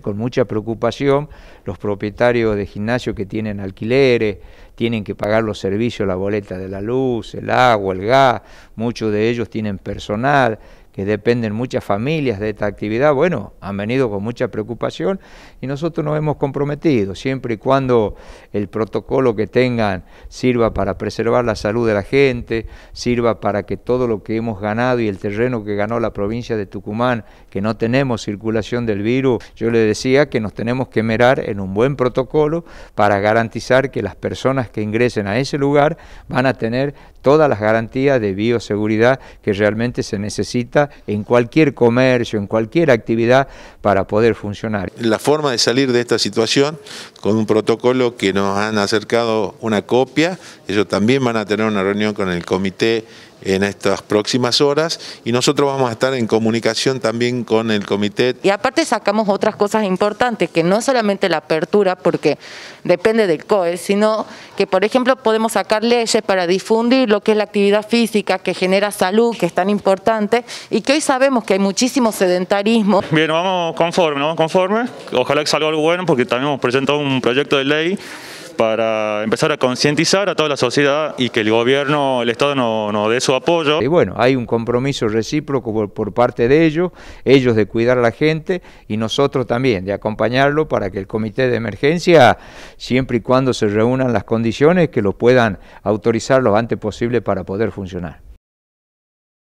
con mucha preocupación los propietarios de gimnasios que tienen alquileres, tienen que pagar los servicios, la boleta de la luz, el agua, el gas, muchos de ellos tienen personal que dependen muchas familias de esta actividad, bueno, han venido con mucha preocupación y nosotros nos hemos comprometido, siempre y cuando el protocolo que tengan sirva para preservar la salud de la gente, sirva para que todo lo que hemos ganado y el terreno que ganó la provincia de Tucumán, que no tenemos circulación del virus, yo le decía que nos tenemos que merar en un buen protocolo para garantizar que las personas que ingresen a ese lugar van a tener todas las garantías de bioseguridad que realmente se necesita en cualquier comercio, en cualquier actividad para poder funcionar. La forma de salir de esta situación con un protocolo que nos han acercado una copia, ellos también van a tener una reunión con el comité en estas próximas horas y nosotros vamos a estar en comunicación también con el comité. Y aparte sacamos otras cosas importantes, que no solamente la apertura, porque depende del COE, sino que por ejemplo podemos sacar leyes para difundir lo que es la actividad física, que genera salud, que es tan importante, y que hoy sabemos que hay muchísimo sedentarismo. Bien, vamos conforme, vamos Conforme. Ojalá que salga algo bueno, porque también hemos presentado un proyecto de ley para empezar a concientizar a toda la sociedad y que el gobierno, el Estado nos no dé su apoyo. Y bueno, hay un compromiso recíproco por, por, parte de ellos, ellos de cuidar a la gente y nosotros también, de acompañarlo para que el comité de emergencia, siempre y cuando se reúnan las condiciones, que lo puedan autorizar lo antes posible para poder funcionar.